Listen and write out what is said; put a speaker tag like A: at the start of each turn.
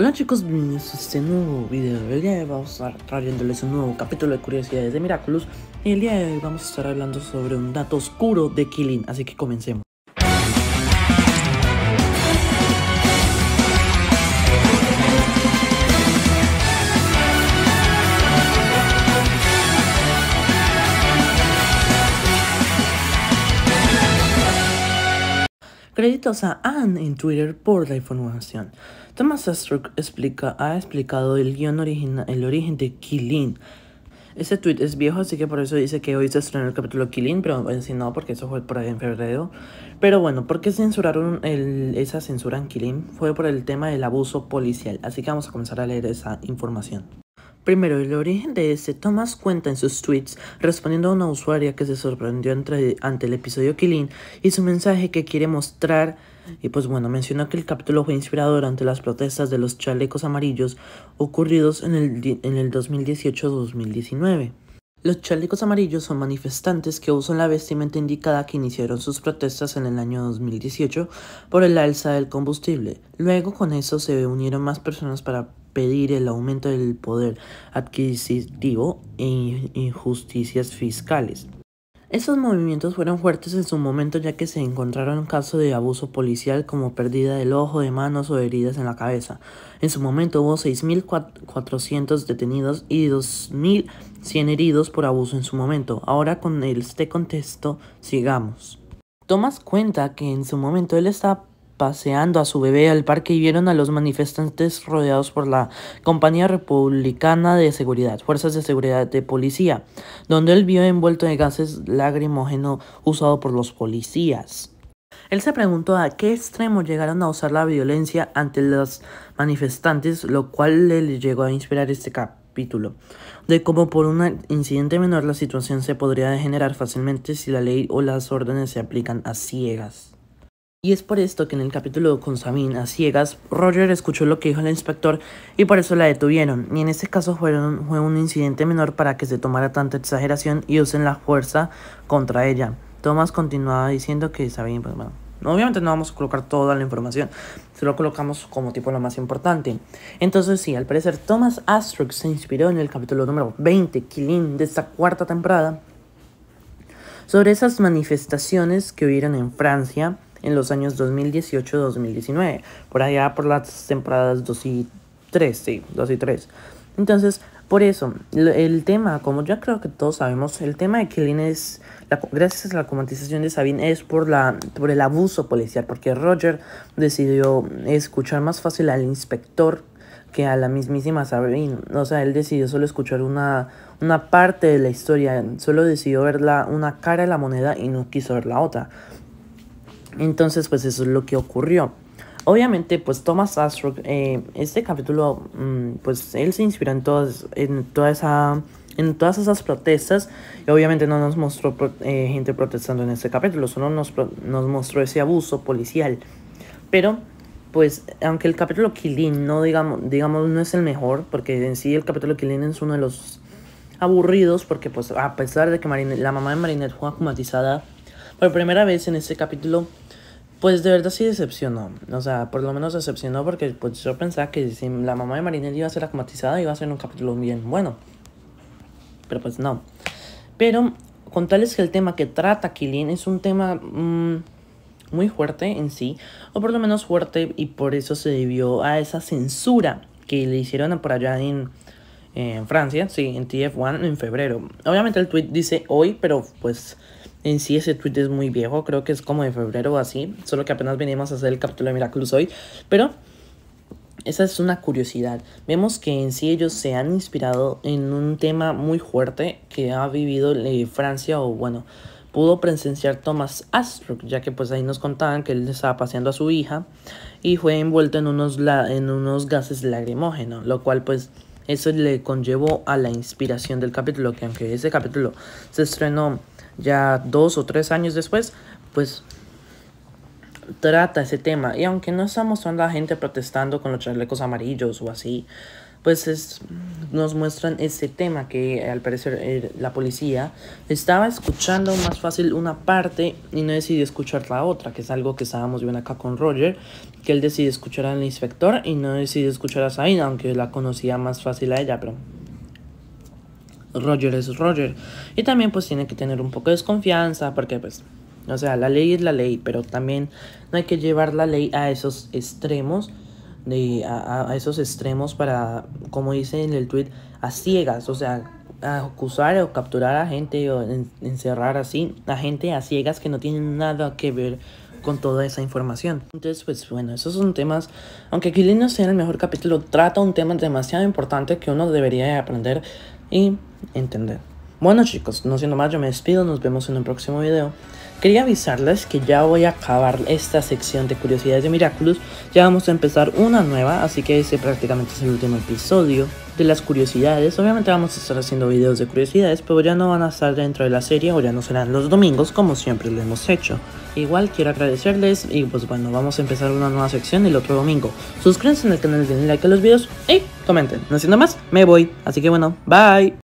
A: Hola chicos, bienvenidos a este nuevo video. del día de hoy vamos a estar trayéndoles un nuevo capítulo de Curiosidades de Miraculous. Y el día de hoy vamos a estar hablando sobre un dato oscuro de Killing, así que comencemos. Créditos a Anne en Twitter por la información. Thomas Astruc ha explicado el guión el origen de Killin, Ese tweet es viejo, así que por eso dice que hoy se estrenó el capítulo Killin, pero si no, porque eso fue por ahí en febrero. Pero bueno, ¿por qué censuraron esa censura en Killin? Fue por el tema del abuso policial, así que vamos a comenzar a leer esa información. Primero, el origen de este Thomas cuenta en sus tweets respondiendo a una usuaria que se sorprendió ante el episodio Killin y su mensaje que quiere mostrar y pues bueno, menciona que el capítulo fue inspirado durante las protestas de los chalecos amarillos ocurridos en el, en el 2018-2019. Los chalecos amarillos son manifestantes que usan la vestimenta indicada que iniciaron sus protestas en el año 2018 por el alza del combustible. Luego con eso se unieron más personas para pedir el aumento del poder adquisitivo e injusticias fiscales. Esos movimientos fueron fuertes en su momento ya que se encontraron casos de abuso policial como pérdida del ojo, de manos o heridas en la cabeza. En su momento hubo 6.400 detenidos y 2.100 heridos por abuso en su momento. Ahora con este contexto sigamos. Tomás cuenta que en su momento él estaba paseando a su bebé al parque y vieron a los manifestantes rodeados por la Compañía Republicana de Seguridad, Fuerzas de Seguridad de Policía, donde él vio envuelto de gases lacrimógeno usado por los policías. Él se preguntó a qué extremo llegaron a usar la violencia ante los manifestantes, lo cual le llegó a inspirar este capítulo, de cómo por un incidente menor la situación se podría degenerar fácilmente si la ley o las órdenes se aplican a ciegas. Y es por esto que en el capítulo con Sabina ciegas, Roger escuchó lo que dijo el inspector y por eso la detuvieron. Y en este caso fue un, incidente menor para que se tomara tanta exageración y usen la fuerza contra ella. Thomas continuaba diciendo que Sabine, pues bueno, obviamente no vamos a colocar toda la información, solo colocamos como tipo lo más importante. Entonces sí, al parecer Thomas Astruc se inspiró en el capítulo número 20, Killing, de esta cuarta temporada, sobre esas manifestaciones que hubieron en Francia en los años 2018-2019, por allá por las temporadas 2 y 3, sí, 2 y 3. Entonces, por eso, el tema, como ya creo que todos sabemos, el tema de Killing es, la, gracias a la comatización de Sabine, es por, la, por el abuso policial, porque Roger decidió escuchar más fácil al inspector que a la mismísima Sabine. O sea, él decidió solo escuchar una, una parte de la historia, solo decidió ver la, una cara de la moneda y no quiso ver la otra. Entonces, pues eso es lo que ocurrió. Obviamente, pues Thomas Astro, eh, este capítulo, mm, pues él se inspiró en, todas, en, toda esa, en todas esas protestas. Y obviamente no nos mostró eh, gente protestando en este capítulo, solo nos, nos mostró ese abuso policial. Pero pues aunque el capítulo Killin, no digamos digamos no es el mejor porque en sí el capítulo Killin es uno de los aburridos porque pues a pesar de que la mamá de Marinette fue acumatizada por primera vez en este capítulo, pues de verdad sí decepcionó. O sea, por lo menos decepcionó porque pues yo pensaba que si la mamá de Marinelli iba a ser y iba a ser un capítulo bien bueno. Pero pues no. Pero con contarles que el tema que trata Kilin es un tema mm, muy fuerte en sí, o por lo menos fuerte, y por eso se debió a esa censura que le hicieron por allá en, en Francia, sí, en TF1 en febrero. Obviamente el tweet dice hoy, pero pues en sí ese tweet es muy viejo, creo que es como de febrero o así, solo que apenas venimos a hacer el capítulo de Miraculous hoy, pero esa es una curiosidad. Vemos que en sí ellos se han inspirado en un tema muy fuerte que ha vivido eh, Francia o bueno, pudo presenciar Thomas Astruc, ya que pues ahí nos contaban que él estaba paseando a su hija y fue envuelto en unos, en unos gases lacrimógenos, lo cual pues eso le conllevó a la inspiración del capítulo, que aunque ese capítulo se estrenó ya dos o tres años después, pues trata ese tema. Y aunque no está mostrando a la gente protestando con los chalecos amarillos o así, pues nos muestran ese tema que al parecer eh, la policía estaba escuchando más fácil una parte y no decidió escuchar la otra, que es algo que estábamos viendo acá con Roger, que él decide escuchar al inspector y no decide escuchar a Sabina, aunque la conocía más fácil a ella, pero Roger es Roger. Y también pues tiene que tener un poco de desconfianza porque pues, o sea, la ley es la ley, pero también no hay que llevar la ley a esos extremos a, esos extremos para, como dice en el tweet, a ciegas, o sea, acusar o capturar a gente o encerrar así a gente a ciegas que no tienen nada que ver con toda esa información. Entonces, pues bueno, esos son temas, aunque aquí no sea el mejor capítulo, trata un tema demasiado importante que uno debería aprender y entender. Bueno chicos, no siendo más, yo me despido, nos vemos en un próximo video. Quería avisarles que ya voy a acabar esta sección de curiosidades de Miraculous, ya vamos a empezar una nueva, así que ese prácticamente es el último episodio de las curiosidades. Obviamente vamos a estar haciendo videos de curiosidades, pero ya no van a estar dentro de la serie o ya no serán los domingos como siempre lo hemos hecho. Igual quiero agradecerles y pues bueno, vamos a empezar una nueva sección el otro domingo. Suscríbanse en el canal, denle like a los videos y comenten. No haciendo más, me voy. Así que bueno, bye.